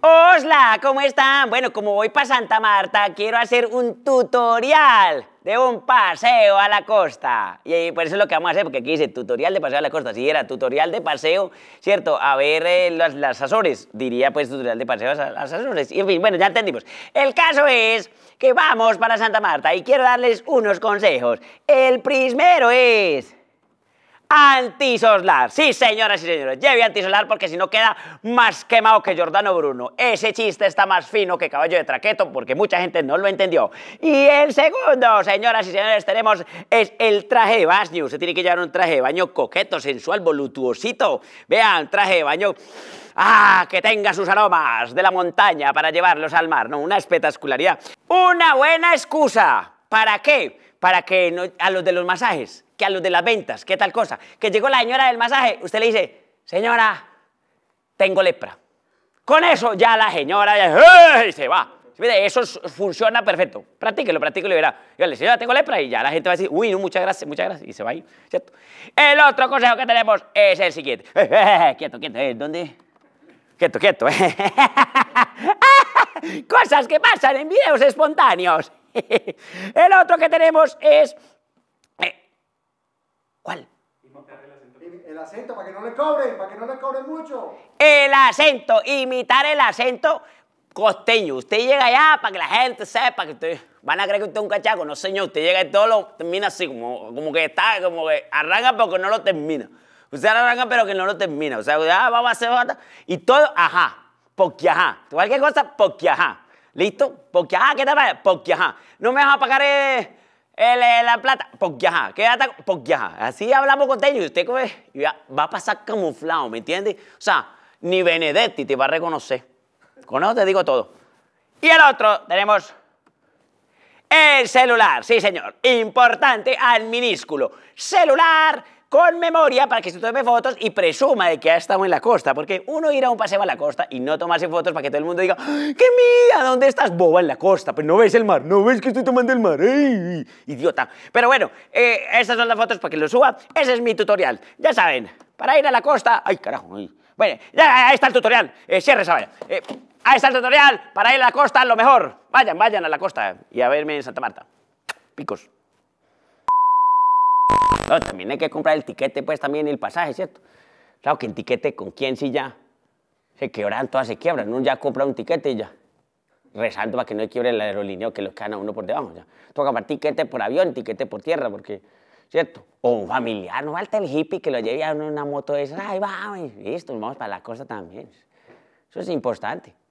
Hola, ¿cómo están? Bueno, como voy para Santa Marta, quiero hacer un tutorial de un paseo a la costa. Y por eso es lo que vamos a hacer, porque aquí dice tutorial de paseo a la costa. Si era tutorial de paseo, ¿cierto? A ver eh, las, las, Azores. Diría pues tutorial de paseo a las Azores. Y en fin, bueno, ya entendimos. El caso es que vamos para Santa Marta y quiero darles unos consejos. El primero es antisoslar. Sí, señoras y señores, lleve antisolar porque si no queda más quemado que Giordano Bruno. Ese chiste está más fino que caballo de traqueto porque mucha gente no lo entendió. Y el segundo, señoras y señores, tenemos es el traje de baño. Se tiene que llevar un traje de baño coqueto, sensual, voluptuosito. Vean, traje de baño... ¡Ah! Que tenga sus aromas de la montaña para llevarlos al mar, ¿no? Una espectacularidad. Una buena excusa. ¿Para qué? para que a los de los masajes, que a los de las ventas, que tal cosa. Que llegó la señora del masaje, usted le dice, señora, tengo lepra. Con eso ya la señora ¡eh! se va. Eso funciona perfecto. Practíquelo, practíquelo y verá. Dígale, señora, tengo lepra y ya la gente va a decir, uy, no, muchas gracias, muchas gracias, y se va ahí, ¿cierto? El otro consejo que tenemos es el siguiente. Eh, eh, quieto, quieto, ¿eh? ¿dónde? Quieto, quieto. ¿eh? Cosas que pasan en videos espontáneos. el otro que tenemos es... Eh, ¿Cuál? El acento, para que no le cobren, para que no le cobren mucho. El acento, imitar el acento costeño. Usted llega allá para que la gente sepa que usted. Van a creer que usted es un cachaco. No, señor. Usted llega y todo lo termina así, como, como que está, como que arranca, pero que no lo termina. Usted arranca, pero que no lo termina. O sea, ah, vamos a hacer Y todo, ajá. Porque ajá. ¿Cualquier cosa? Porque ajá. ¿Listo? Porque, ajá, ah, ¿qué te pasa? Porque, ajá, no me vas a pagar eh, eh, la plata. Porque, ajá, quédate, porque, ajá. Así hablamos con ellos y usted va a pasar camuflado, ¿me entiendes? O sea, ni Benedetti te va a reconocer. Con eso te digo todo. Y el otro tenemos el celular, sí señor, importante al minúsculo. Celular con memoria para que se tome fotos y presuma de que ha estado en la costa. Porque uno irá a un paseo a la costa y no tomarse fotos para que todo el mundo diga, ¡qué mía! ¿Dónde estás, boba, en la costa? Pues no ves el mar, no ves que estoy tomando el mar. Idiota. Pero bueno, eh, estas son las fotos para que lo suba. Ese es mi tutorial. Ya saben, para ir a la costa... ¡Ay, carajo! Bueno, ya, está el tutorial. Eh, cierre esa eh, ahí está el tutorial. Para ir a la costa, lo mejor. Vayan, vayan a la costa y a verme en Santa Marta. Picos. No, también hay que comprar el tiquete, pues también el pasaje, ¿cierto? Claro que el tiquete con quién si ya se quebran, todas se quiebran. Uno ya compra un tiquete y ya. Rezando para que no quiebre la aerolínea o que lo quedan a uno por debajo. Ya. Toca comprar tiquete por avión, tiquete por tierra, porque, ¿cierto? O un familiar, no falta el hippie que lo lleve a en una moto de esa, ahí vamos, listo, vamos para la costa también. Eso es importante.